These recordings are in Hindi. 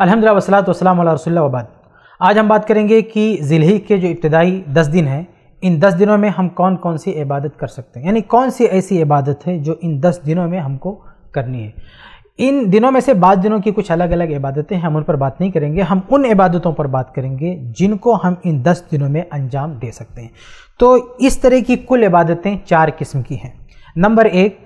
अलहमदिल्ला वसलात वसलाम रसोल्लाबाद आज हम बात करेंगे कि ज़िलही के जो इब्तदाई दस दिन हैं इन दस दिनों में हम कौन कौन सी इबादत कर सकते हैं यानी कौन सी ऐसी इबादत है जो इन दस दिनों में हमको करनी है इन दिनों में से बाद दिनों की कुछ अलग अलग इबादतें हम उन पर बात नहीं करेंगे हम उन इबादतों पर बात करेंगे जिनको हम इन दस दिनों में अंजाम दे सकते हैं तो इस तरह की कुल इबादतें चार किस्म की हैं नंबर एक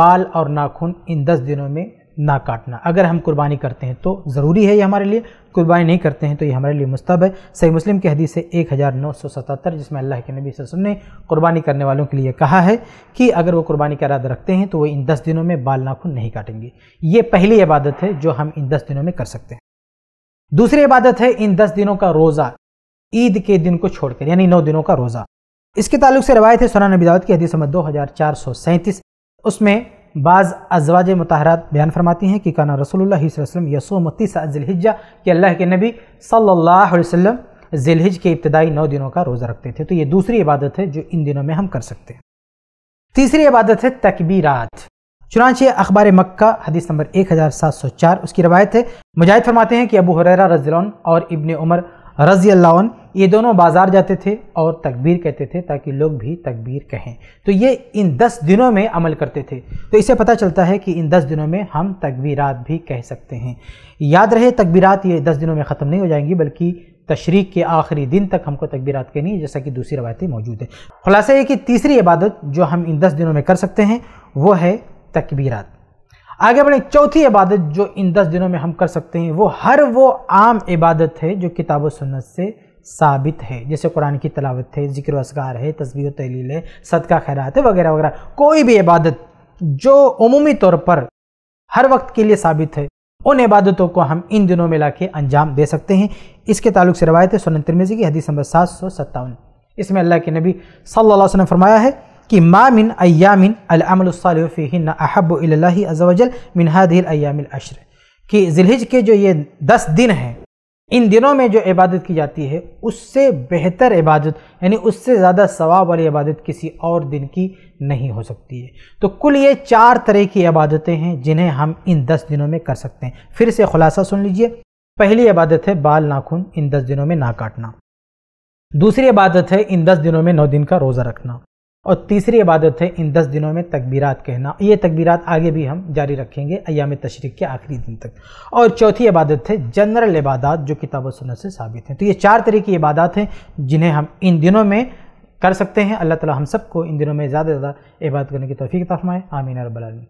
बाल और नाखून इन दस दिनों में ना काटना अगर हम कुर्बानी करते हैं तो ज़रूरी है ये हमारे लिए कुर्बानी नहीं करते हैं तो ये हमारे लिए मुस्तब है सही मुस्लिम की हदीस है एक हज़ार नौ सौ सतहत्तर जिसमें अल्लाह के नबी वसल्लम ने कुर्बानी करने वालों के लिए कहा है कि अगर वो कुर्बानी का इरादा रखते हैं तो वो इन दस दिनों में बाल नाखून नहीं काटेंगे ये पहली इबादत है जो हम इन दस दिनों में कर सकते हैं दूसरी इबादत है इन दस दिनों का रोज़ा ईद के दिन को छोड़कर यानी नौ दिनों का रोज़ा इसके ताल्लुक से रवायत है सोना नबी दावत की हदीस नंबर दो हज़ार चार सौ सैंतीस उसमें बाज़ अजवाज मतहरात बयान फरमाती हैं कि काना रसोल्ला वसलम यसो तीसा जिलहिजा कि अल्लाह के नबी सल्ला वसम जिलहिज के इब्तदाई नौ दिनों का रोज़ा रखते थे तो ये दूसरी इबादत है जो इन दिनों में हम कर सकते हैं तीसरी इबादत है तकबीरात चुनाच अखबार मक्का हदीस नंबर 1704 उसकी रवायत है मुजाहिद फरमाते हैं कि अबू हुररा रजील और इबन उमर रजी अल्लाह ये दोनों बाज़ार जाते थे और तकबीर कहते थे ताकि लोग भी तकबीर कहें तो ये इन दस दिनों में अमल करते थे तो इसे पता चलता है कि इन दस दिनों में हम तकबीरात भी कह सकते हैं याद रहे तकबीरात ये दस दिनों में ख़त्म नहीं हो जाएंगी बल्कि तशरीक के आखिरी दिन तक हमको तकबीरात कहनी है जैसा कि दूसरी रवायतें मौजूद है खुलासा ये कि तीसरी इबादत जो हम इन दस दिनों में कर सकते हैं वो है तकबीरात आगे बढ़े चौथी इबादत जो इन दस दिनों में हम कर सकते हैं वो हर वो आम इबादत है जो किताब सुन्नत से साबित है जैसे कुरान की तलावत है जिक्र असगार है तस्वीर तहलील है सदका खैरात है वगैरह वगैरह कोई भी इबादत जो अमूमी तौर पर हर वक्त के लिए साबित है उन इबादतों को हम इन दिनों में ला के अंजाम दे सकते हैं इसके ताल्लुक से रवायत है सुनन की हदीस नंबर सात सौ सत्तावन इसमें अल्लाह के नबी सल्लल्लाहु अलैहि वसल्लम फरमाया है कि मामिन अयामिन अलमलफ़ीन अहब अजवजल मिनहादिल अयामिल अशर कि जिलहिज के जो ये दस दिन हैं इन दिनों में जो इबादत की जाती है उससे बेहतर इबादत यानी उससे ज़्यादा सवाब वाली इबादत किसी और दिन की नहीं हो सकती है तो कुल ये चार तरह की इबादतें हैं जिन्हें हम इन दस दिनों में कर सकते हैं फिर से खुलासा सुन लीजिए पहली इबादत है बाल नाखून इन दस दिनों में ना काटना दूसरी इबादत है इन दस दिनों में नौ दिन का रोज़ा रखना और तीसरी इबादत है इन दस दिनों में तकबीरात कहना ये तकबीरात आगे भी हम जारी रखेंगे अयाम तशरीक के आखिरी दिन तक और चौथी इबादत है जनरल इबादत जो किताब व सुनत से साबित हैं तो ये चार तरह की इबादत हैं जिन्हें हम इन दिनों में कर सकते हैं अल्लाह ताला हम सबको इन दिनों में ज़्यादा से ज़्यादा इबादत करने की तोफ़ी तफमाएँ आमीन रबालमी